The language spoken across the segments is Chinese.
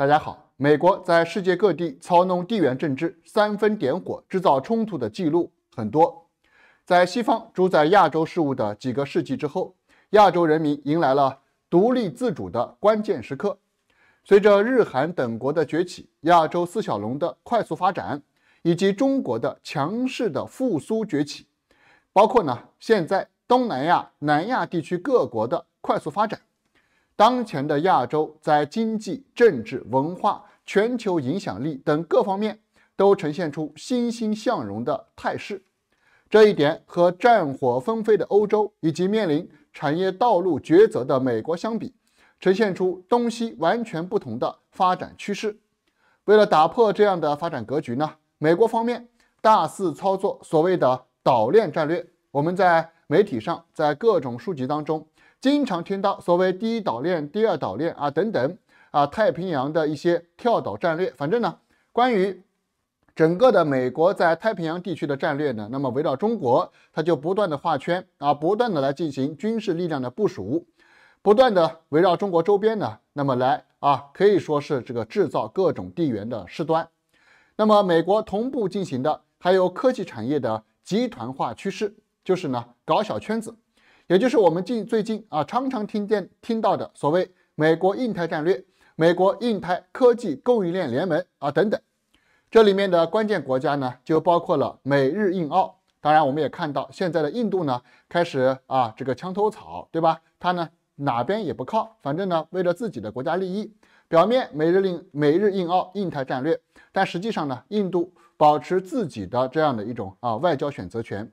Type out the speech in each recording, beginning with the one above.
大家好，美国在世界各地操弄地缘政治，三分点火制造冲突的记录很多。在西方主宰亚洲事务的几个世纪之后，亚洲人民迎来了独立自主的关键时刻。随着日韩等国的崛起，亚洲四小龙的快速发展，以及中国的强势的复苏崛起，包括呢现在东南亚、南亚地区各国的快速发展。当前的亚洲在经济、政治、文化、全球影响力等各方面都呈现出欣欣向荣的态势，这一点和战火纷飞的欧洲以及面临产业道路抉择的美国相比，呈现出东西完全不同的发展趋势。为了打破这样的发展格局呢，美国方面大肆操作所谓的“岛链战略”。我们在媒体上，在各种书籍当中。经常听到所谓第一岛链、第二岛链啊等等啊，太平洋的一些跳岛战略。反正呢，关于整个的美国在太平洋地区的战略呢，那么围绕中国，它就不断的画圈啊，不断的来进行军事力量的部署，不断的围绕中国周边呢，那么来啊，可以说是这个制造各种地缘的事端。那么美国同步进行的还有科技产业的集团化趋势，就是呢搞小圈子。也就是我们近最近啊常常听见听到的所谓美国印太战略、美国印太科技供应链联盟啊等等，这里面的关键国家呢就包括了美日印澳。当然，我们也看到现在的印度呢开始啊这个墙头草，对吧？它呢哪边也不靠，反正呢为了自己的国家利益，表面美日印美日印澳印太战略，但实际上呢印度保持自己的这样的一种啊外交选择权。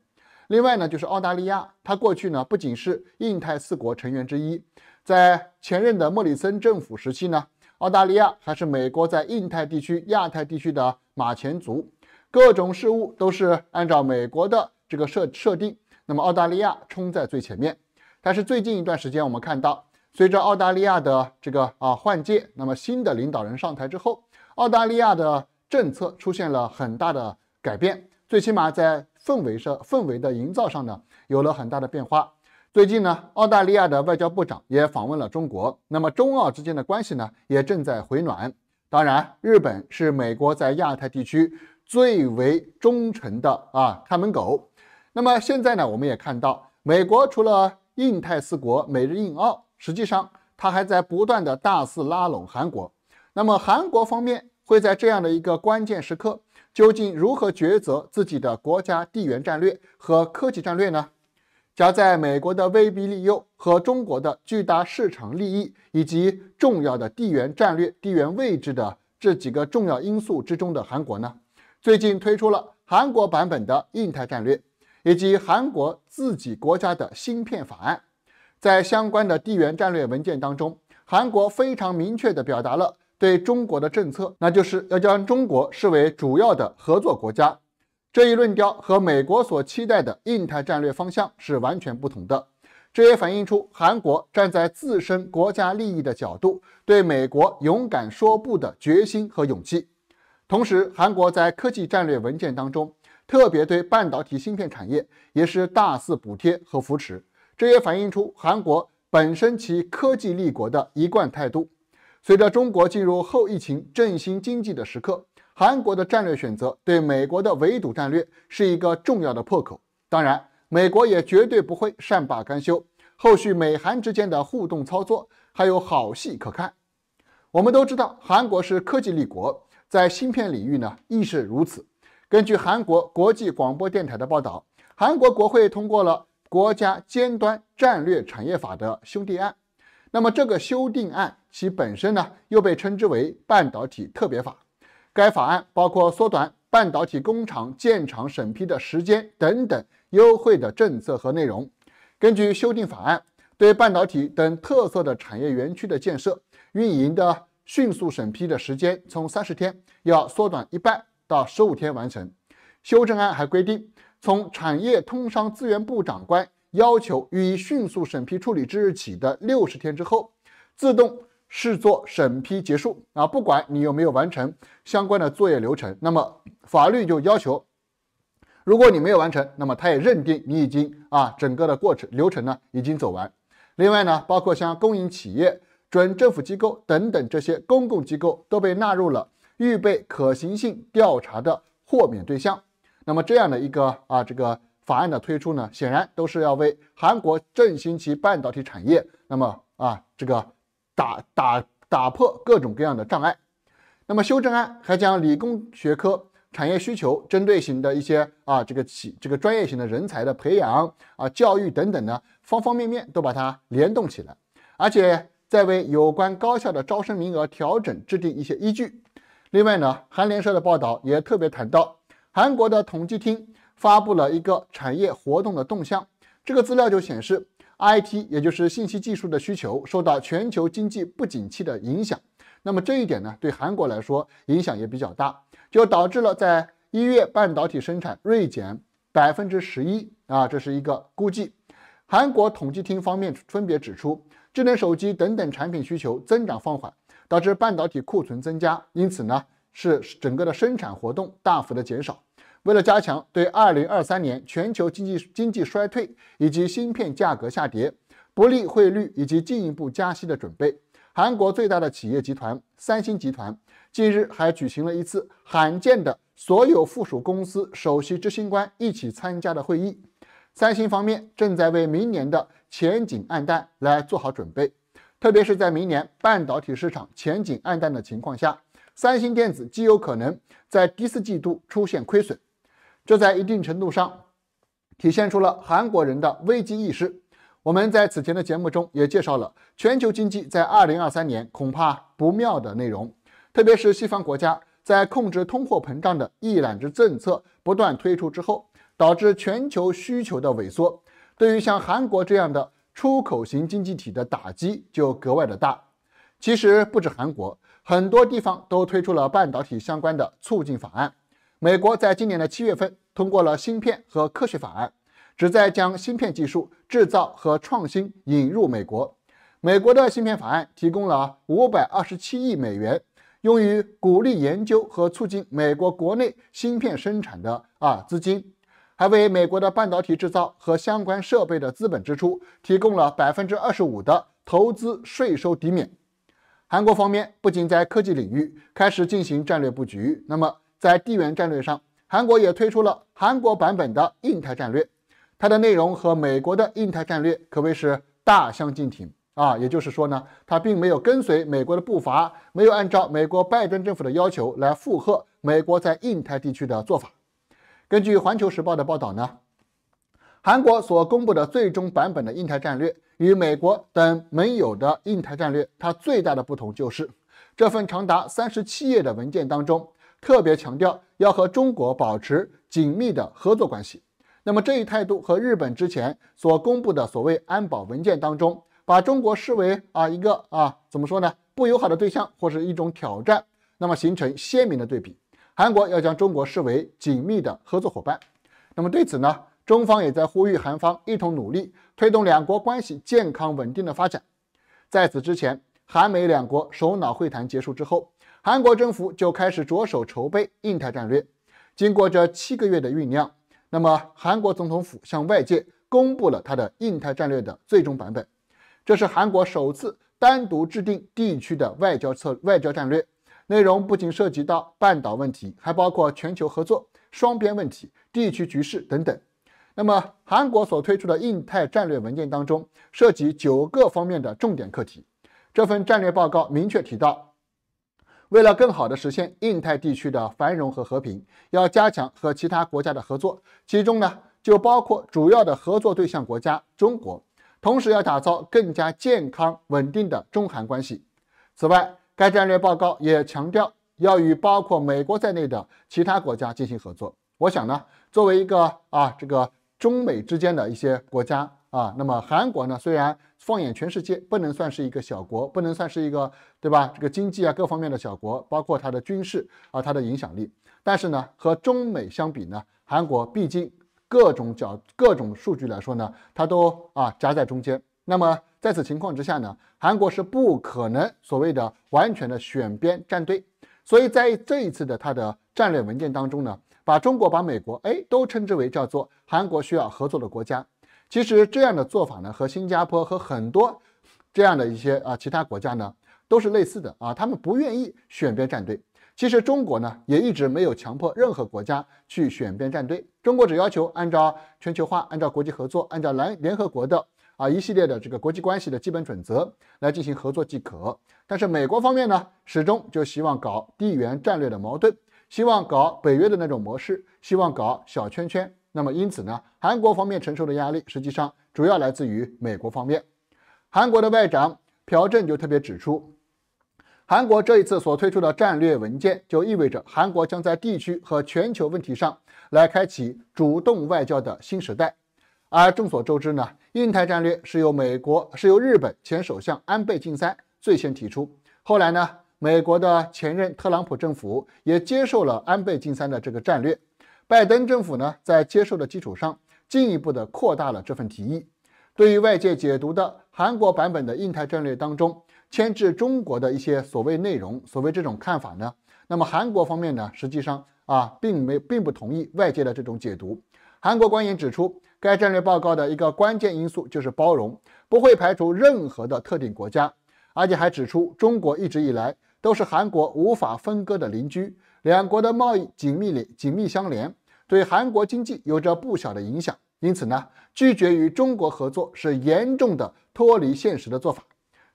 另外呢，就是澳大利亚，它过去呢不仅是印太四国成员之一，在前任的莫里森政府时期呢，澳大利亚还是美国在印太地区、亚太地区的马前卒，各种事务都是按照美国的这个设设定。那么澳大利亚冲在最前面，但是最近一段时间我们看到，随着澳大利亚的这个啊换届，那么新的领导人上台之后，澳大利亚的政策出现了很大的改变，最起码在。氛围上氛围的营造上呢，有了很大的变化。最近呢，澳大利亚的外交部长也访问了中国，那么中澳之间的关系呢，也正在回暖。当然，日本是美国在亚太地区最为忠诚的啊看门狗。那么现在呢，我们也看到，美国除了印太四国美日印澳，实际上它还在不断的大肆拉拢韩国。那么韩国方面会在这样的一个关键时刻。究竟如何抉择自己的国家地缘战略和科技战略呢？夹在美国的威逼利诱和中国的巨大市场利益以及重要的地缘战略、地缘位置的这几个重要因素之中的韩国呢？最近推出了韩国版本的印太战略，以及韩国自己国家的芯片法案。在相关的地缘战略文件当中，韩国非常明确地表达了。对中国的政策，那就是要将中国视为主要的合作国家。这一论调和美国所期待的印太战略方向是完全不同的。这也反映出韩国站在自身国家利益的角度，对美国勇敢说不的决心和勇气。同时，韩国在科技战略文件当中，特别对半导体芯片产业也是大肆补贴和扶持，这也反映出韩国本身其科技立国的一贯态度。随着中国进入后疫情振兴经济的时刻，韩国的战略选择对美国的围堵战略是一个重要的破口。当然，美国也绝对不会善罢甘休。后续美韩之间的互动操作还有好戏可看。我们都知道，韩国是科技立国，在芯片领域呢亦是如此。根据韩国国际广播电台的报道，韩国国会通过了《国家尖端战略产业法》的修订案。那么，这个修订案？其本身呢又被称之为半导体特别法。该法案包括缩短半导体工厂建厂审批的时间等等优惠的政策和内容。根据修订法案，对半导体等特色的产业园区的建设运营的迅速审批的时间从三十天要缩短一半到十五天完成。修正案还规定，从产业通商资源部长官要求予以迅速审批处理之日起的六十天之后，自动。视作审批结束啊，不管你有没有完成相关的作业流程，那么法律就要求，如果你没有完成，那么他也认定你已经啊整个的过程流程呢已经走完。另外呢，包括像公营企业、准政府机构等等这些公共机构都被纳入了预备可行性调查的豁免对象。那么这样的一个啊这个法案的推出呢，显然都是要为韩国振兴其半导体产业。那么啊这个。打打打破各种各样的障碍，那么修正案还将理工学科、产业需求针对性的一些啊这个企这个专业型的人才的培养啊教育等等呢方方面面都把它联动起来，而且在为有关高校的招生名额调整制定一些依据。另外呢，韩联社的报道也特别谈到，韩国的统计厅发布了一个产业活动的动向，这个资料就显示。IT 也就是信息技术的需求受到全球经济不景气的影响，那么这一点呢对韩国来说影响也比较大，就导致了在一月半导体生产锐减百分之十一啊，这是一个估计。韩国统计厅方面分别指出，智能手机等等产品需求增长放缓，导致半导体库存增加，因此呢是整个的生产活动大幅的减少。为了加强对二零二三年全球经济经济衰退以及芯片价格下跌、不利汇率以及进一步加息的准备，韩国最大的企业集团三星集团近日还举行了一次罕见的所有附属公司首席执行官一起参加的会议。三星方面正在为明年的前景暗淡来做好准备，特别是在明年半导体市场前景暗淡的情况下，三星电子极有可能在第四季度出现亏损。这在一定程度上体现出了韩国人的危机意识。我们在此前的节目中也介绍了全球经济在二零二三年恐怕不妙的内容，特别是西方国家在控制通货膨胀的一揽子政策不断推出之后，导致全球需求的萎缩，对于像韩国这样的出口型经济体的打击就格外的大。其实不止韩国，很多地方都推出了半导体相关的促进法案。美国在今年的七月份通过了芯片和科学法案，旨在将芯片技术制造和创新引入美国。美国的芯片法案提供了五百二十七亿美元，用于鼓励研究和促进美国国内芯片生产的啊资金，还为美国的半导体制造和相关设备的资本支出提供了百分之二十五的投资税收抵免。韩国方面不仅在科技领域开始进行战略布局，那么。在地缘战略上，韩国也推出了韩国版本的印太战略，它的内容和美国的印太战略可谓是大相径庭啊。也就是说呢，它并没有跟随美国的步伐，没有按照美国拜登政府的要求来附和美国在印太地区的做法。根据环球时报的报道呢，韩国所公布的最终版本的印太战略与美国等盟友的印太战略，它最大的不同就是这份长达三十七页的文件当中。特别强调要和中国保持紧密的合作关系。那么这一态度和日本之前所公布的所谓安保文件当中，把中国视为啊一个啊怎么说呢不友好的对象或是一种挑战，那么形成鲜明的对比。韩国要将中国视为紧密的合作伙伴。那么对此呢，中方也在呼吁韩方一同努力，推动两国关系健康稳定的发展。在此之前，韩美两国首脑会谈结束之后。韩国政府就开始着手筹备印太战略。经过这七个月的酝酿，那么韩国总统府向外界公布了他的印太战略的最终版本。这是韩国首次单独制定地区的外交策外交战略，内容不仅涉及到半岛问题，还包括全球合作、双边问题、地区局势等等。那么，韩国所推出的印太战略文件当中涉及九个方面的重点课题。这份战略报告明确提到。为了更好地实现印太地区的繁荣和和平，要加强和其他国家的合作，其中呢就包括主要的合作对象国家中国，同时要打造更加健康稳定的中韩关系。此外，该战略报告也强调要与包括美国在内的其他国家进行合作。我想呢，作为一个啊这个中美之间的一些国家啊，那么韩国呢虽然。放眼全世界，不能算是一个小国，不能算是一个对吧？这个经济啊，各方面的小国，包括它的军事啊，它的影响力。但是呢，和中美相比呢，韩国毕竟各种角、各种数据来说呢，它都啊夹在中间。那么在此情况之下呢，韩国是不可能所谓的完全的选边站队。所以在这一次的它的战略文件当中呢，把中国、把美国，哎，都称之为叫做韩国需要合作的国家。其实这样的做法呢，和新加坡和很多这样的一些啊其他国家呢都是类似的啊，他们不愿意选边站队。其实中国呢也一直没有强迫任何国家去选边站队，中国只要求按照全球化、按照国际合作、按照联联合国的啊一系列的这个国际关系的基本准则来进行合作即可。但是美国方面呢，始终就希望搞地缘战略的矛盾，希望搞北约的那种模式，希望搞小圈圈。那么，因此呢，韩国方面承受的压力实际上主要来自于美国方面。韩国的外长朴正就特别指出，韩国这一次所推出的战略文件，就意味着韩国将在地区和全球问题上来开启主动外交的新时代。而众所周知呢，印太战略是由美国是由日本前首相安倍晋三最先提出，后来呢，美国的前任特朗普政府也接受了安倍晋三的这个战略。拜登政府呢，在接受的基础上，进一步的扩大了这份提议。对于外界解读的韩国版本的印太战略当中牵制中国的一些所谓内容、所谓这种看法呢，那么韩国方面呢，实际上啊，并没并不同意外界的这种解读。韩国官员指出，该战略报告的一个关键因素就是包容，不会排除任何的特定国家，而且还指出，中国一直以来都是韩国无法分割的邻居。两国的贸易紧密连紧密相连，对韩国经济有着不小的影响。因此呢，拒绝与中国合作是严重的脱离现实的做法，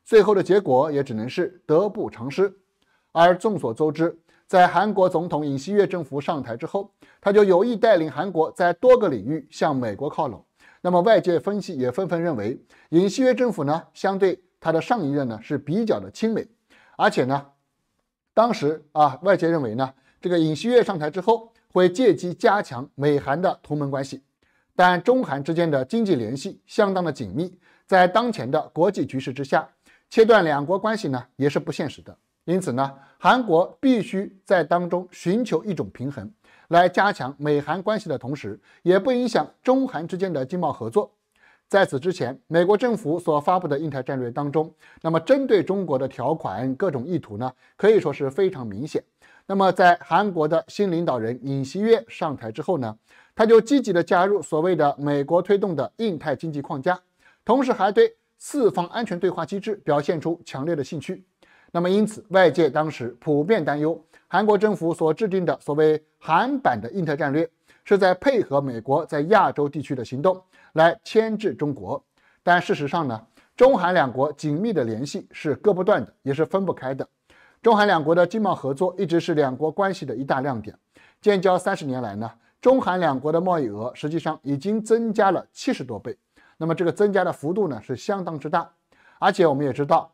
最后的结果也只能是得不偿失。而众所周知，在韩国总统尹锡悦政府上台之后，他就有意带领韩国在多个领域向美国靠拢。那么，外界分析也纷纷认为，尹锡悦政府呢，相对他的上一任呢是比较的亲美，而且呢，当时啊，外界认为呢。这个尹锡悦上台之后，会借机加强美韩的同盟关系，但中韩之间的经济联系相当的紧密，在当前的国际局势之下，切断两国关系呢也是不现实的。因此呢，韩国必须在当中寻求一种平衡，来加强美韩关系的同时，也不影响中韩之间的经贸合作。在此之前，美国政府所发布的印太战略当中，那么针对中国的条款各种意图呢，可以说是非常明显。那么，在韩国的新领导人尹锡悦上台之后呢，他就积极的加入所谓的美国推动的印太经济框架，同时还对四方安全对话机制表现出强烈的兴趣。那么，因此外界当时普遍担忧，韩国政府所制定的所谓“韩版”的印太战略，是在配合美国在亚洲地区的行动来牵制中国。但事实上呢，中韩两国紧密的联系是割不断的，也是分不开的。中韩两国的经贸合作一直是两国关系的一大亮点。建交三十年来呢，中韩两国的贸易额实际上已经增加了七十多倍，那么这个增加的幅度呢是相当之大。而且我们也知道，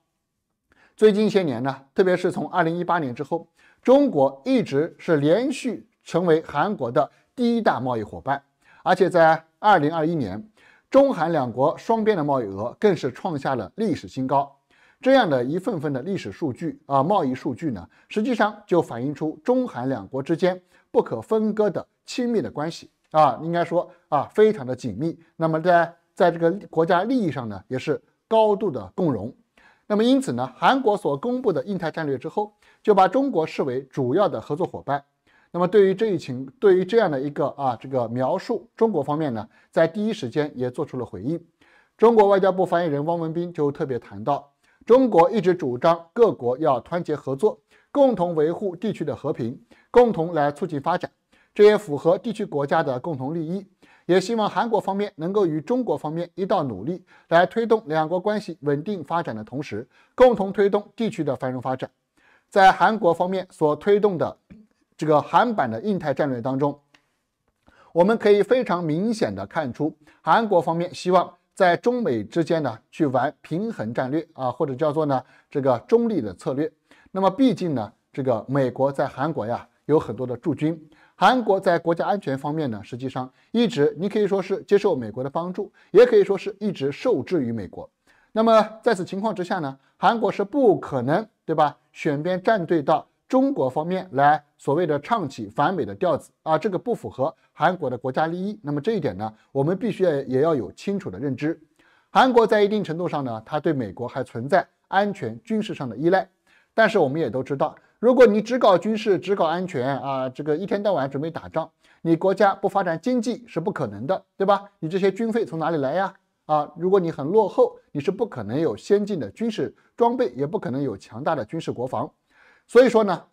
最近一些年呢，特别是从二零一八年之后，中国一直是连续成为韩国的第一大贸易伙伴，而且在二零二一年，中韩两国双边的贸易额更是创下了历史新高。这样的一份份的历史数据啊，贸易数据呢，实际上就反映出中韩两国之间不可分割的亲密的关系啊，应该说啊，非常的紧密。那么在在这个国家利益上呢，也是高度的共荣。那么因此呢，韩国所公布的印太战略之后，就把中国视为主要的合作伙伴。那么对于这一情，对于这样的一个啊这个描述，中国方面呢，在第一时间也做出了回应。中国外交部发言人汪文斌就特别谈到。中国一直主张各国要团结合作，共同维护地区的和平，共同来促进发展，这也符合地区国家的共同利益。也希望韩国方面能够与中国方面一道努力，来推动两国关系稳定发展的同时，共同推动地区的繁荣发展。在韩国方面所推动的这个韩版的印太战略当中，我们可以非常明显的看出，韩国方面希望。在中美之间呢，去玩平衡战略啊，或者叫做呢这个中立的策略。那么毕竟呢，这个美国在韩国呀有很多的驻军，韩国在国家安全方面呢，实际上一直你可以说是接受美国的帮助，也可以说是一直受制于美国。那么在此情况之下呢，韩国是不可能对吧选边站队到。中国方面来所谓的唱起反美的调子啊，这个不符合韩国的国家利益。那么这一点呢，我们必须也要有清楚的认知。韩国在一定程度上呢，它对美国还存在安全军事上的依赖。但是我们也都知道，如果你只搞军事、只搞安全啊，这个一天到晚准备打仗，你国家不发展经济是不可能的，对吧？你这些军费从哪里来呀？啊，如果你很落后，你是不可能有先进的军事装备，也不可能有强大的军事国防。所以说呢，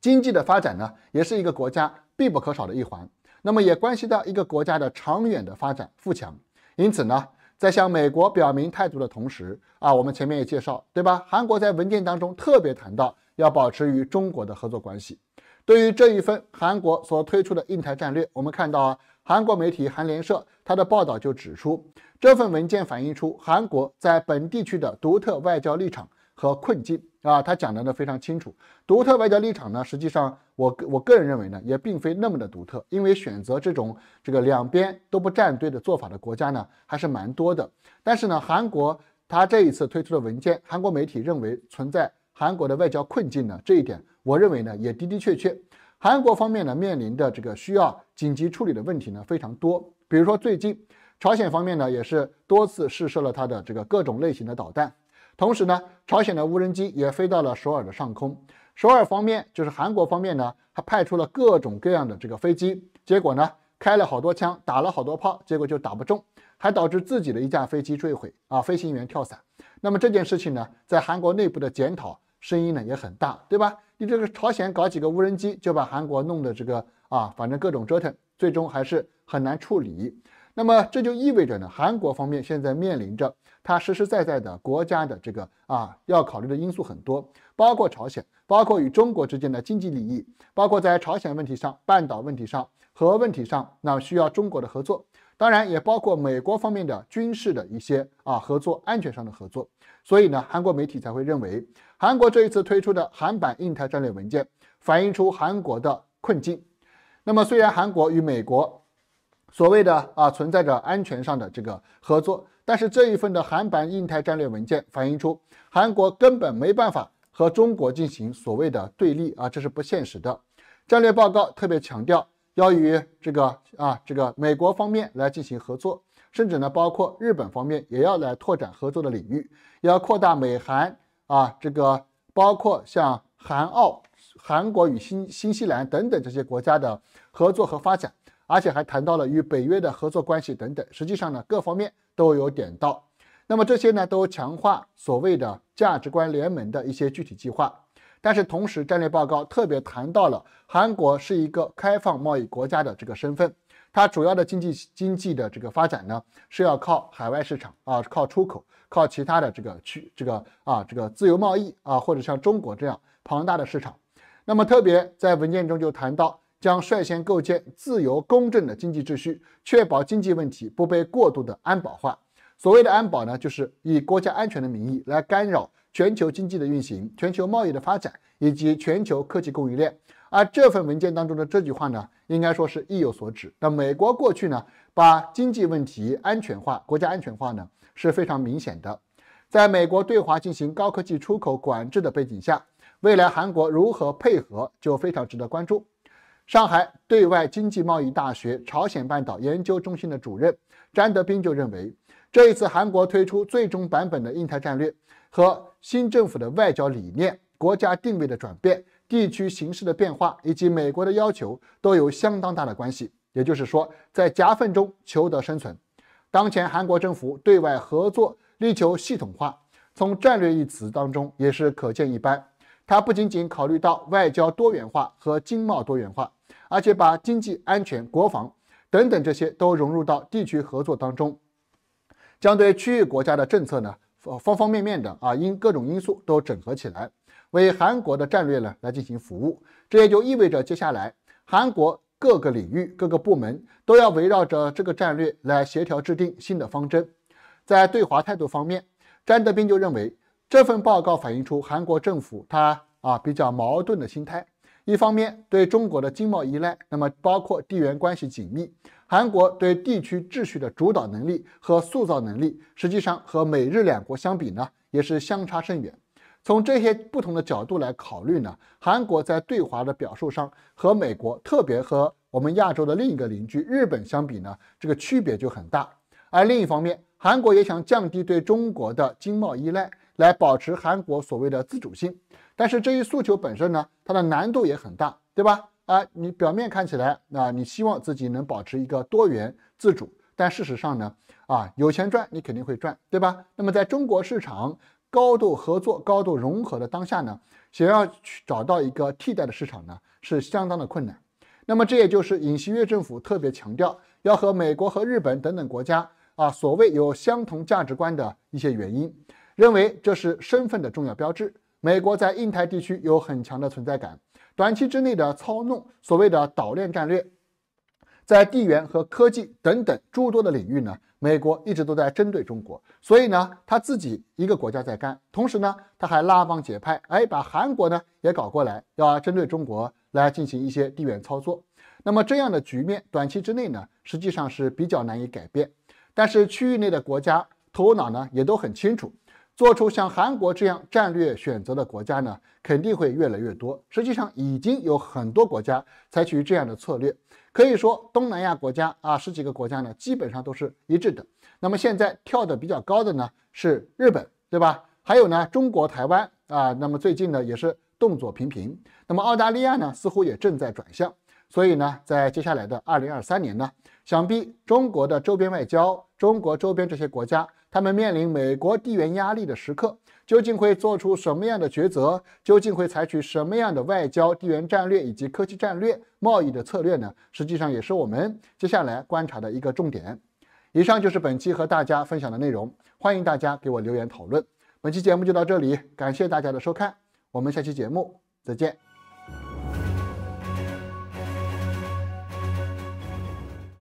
经济的发展呢，也是一个国家必不可少的一环，那么也关系到一个国家的长远的发展富强。因此呢，在向美国表明态度的同时啊，我们前面也介绍，对吧？韩国在文件当中特别谈到要保持与中国的合作关系。对于这一份韩国所推出的印台战略，我们看到啊，韩国媒体韩联社它的报道就指出，这份文件反映出韩国在本地区的独特外交立场。和困境啊，他讲的呢非常清楚。独特外交立场呢，实际上我我个人认为呢，也并非那么的独特，因为选择这种这个两边都不站队的做法的国家呢，还是蛮多的。但是呢，韩国他这一次推出的文件，韩国媒体认为存在韩国的外交困境呢，这一点我认为呢也的的确确，韩国方面呢面临的这个需要紧急处理的问题呢非常多。比如说最近朝鲜方面呢也是多次试射了他的这个各种类型的导弹。同时呢，朝鲜的无人机也飞到了首尔的上空。首尔方面，就是韩国方面呢，他派出了各种各样的这个飞机，结果呢，开了好多枪，打了好多炮，结果就打不中，还导致自己的一架飞机坠毁啊，飞行员跳伞。那么这件事情呢，在韩国内部的检讨声音呢也很大，对吧？你这个朝鲜搞几个无人机，就把韩国弄得这个啊，反正各种折腾，最终还是很难处理。那么这就意味着呢，韩国方面现在面临着它实实在在的国家的这个啊要考虑的因素很多，包括朝鲜，包括与中国之间的经济利益，包括在朝鲜问题上、半岛问题上和问题上，那需要中国的合作，当然也包括美国方面的军事的一些啊合作、安全上的合作。所以呢，韩国媒体才会认为，韩国这一次推出的韩版印太战略文件反映出韩国的困境。那么虽然韩国与美国，所谓的啊存在着安全上的这个合作，但是这一份的韩版印太战略文件反映出韩国根本没办法和中国进行所谓的对立啊，这是不现实的。战略报告特别强调要与这个啊这个美国方面来进行合作，甚至呢包括日本方面也要来拓展合作的领域，要扩大美韩啊这个包括像韩澳、韩国与新新西兰等等这些国家的合作和发展。而且还谈到了与北约的合作关系等等，实际上呢，各方面都有点到。那么这些呢，都强化所谓的价值观联盟的一些具体计划。但是同时，战略报告特别谈到了韩国是一个开放贸易国家的这个身份，它主要的经济经济的这个发展呢，是要靠海外市场啊，靠出口，靠其他的这个区这个啊这个自由贸易啊，或者像中国这样庞大的市场。那么特别在文件中就谈到。将率先构建自由公正的经济秩序，确保经济问题不被过度的安保化。所谓的安保呢，就是以国家安全的名义来干扰全球经济的运行、全球贸易的发展以及全球科技供应链。而这份文件当中的这句话呢，应该说是意有所指。那美国过去呢，把经济问题安全化、国家安全化呢，是非常明显的。在美国对华进行高科技出口管制的背景下，未来韩国如何配合，就非常值得关注。上海对外经济贸易大学朝鲜半岛研究中心的主任詹德斌就认为，这一次韩国推出最终版本的印太战略和新政府的外交理念、国家定位的转变、地区形势的变化以及美国的要求都有相当大的关系。也就是说，在夹缝中求得生存。当前韩国政府对外合作力求系统化，从“战略”一词当中也是可见一斑。它不仅仅考虑到外交多元化和经贸多元化。而且把经济安全、国防等等这些都融入到地区合作当中，将对区域国家的政策呢，方方面面的啊，因各种因素都整合起来，为韩国的战略呢来进行服务。这也就意味着，接下来韩国各个领域、各个部门都要围绕着这个战略来协调制定新的方针。在对华态度方面，詹德斌就认为这份报告反映出韩国政府他啊比较矛盾的心态。一方面对中国的经贸依赖，那么包括地缘关系紧密，韩国对地区秩序的主导能力和塑造能力，实际上和美日两国相比呢，也是相差甚远。从这些不同的角度来考虑呢，韩国在对华的表述上和美国，特别和我们亚洲的另一个邻居日本相比呢，这个区别就很大。而另一方面，韩国也想降低对中国的经贸依赖，来保持韩国所谓的自主性。但是这一诉求本身呢，它的难度也很大，对吧？啊，你表面看起来，那你希望自己能保持一个多元自主，但事实上呢，啊，有钱赚你肯定会赚，对吧？那么在中国市场高度合作、高度融合的当下呢，想要去找到一个替代的市场呢，是相当的困难。那么这也就是尹锡悦政府特别强调要和美国和日本等等国家啊，所谓有相同价值观的一些原因，认为这是身份的重要标志。美国在印太地区有很强的存在感，短期之内的操弄所谓的岛链战略，在地缘和科技等等诸多的领域呢，美国一直都在针对中国，所以呢，他自己一个国家在干，同时呢，他还拉帮结派，哎，把韩国呢也搞过来，要针对中国来进行一些地缘操作。那么这样的局面，短期之内呢，实际上是比较难以改变，但是区域内的国家头脑呢也都很清楚。做出像韩国这样战略选择的国家呢，肯定会越来越多。实际上，已经有很多国家采取这样的策略。可以说，东南亚国家啊，十几个国家呢，基本上都是一致的。那么现在跳的比较高的呢，是日本，对吧？还有呢，中国台湾啊，那么最近呢，也是动作频频。那么澳大利亚呢，似乎也正在转向。所以呢，在接下来的2023年呢，想必中国的周边外交。中国周边这些国家，他们面临美国地缘压力的时刻，究竟会做出什么样的抉择？究竟会采取什么样的外交、地缘战略以及科技战略、贸易的策略呢？实际上也是我们接下来观察的一个重点。以上就是本期和大家分享的内容，欢迎大家给我留言讨论。本期节目就到这里，感谢大家的收看，我们下期节目再见。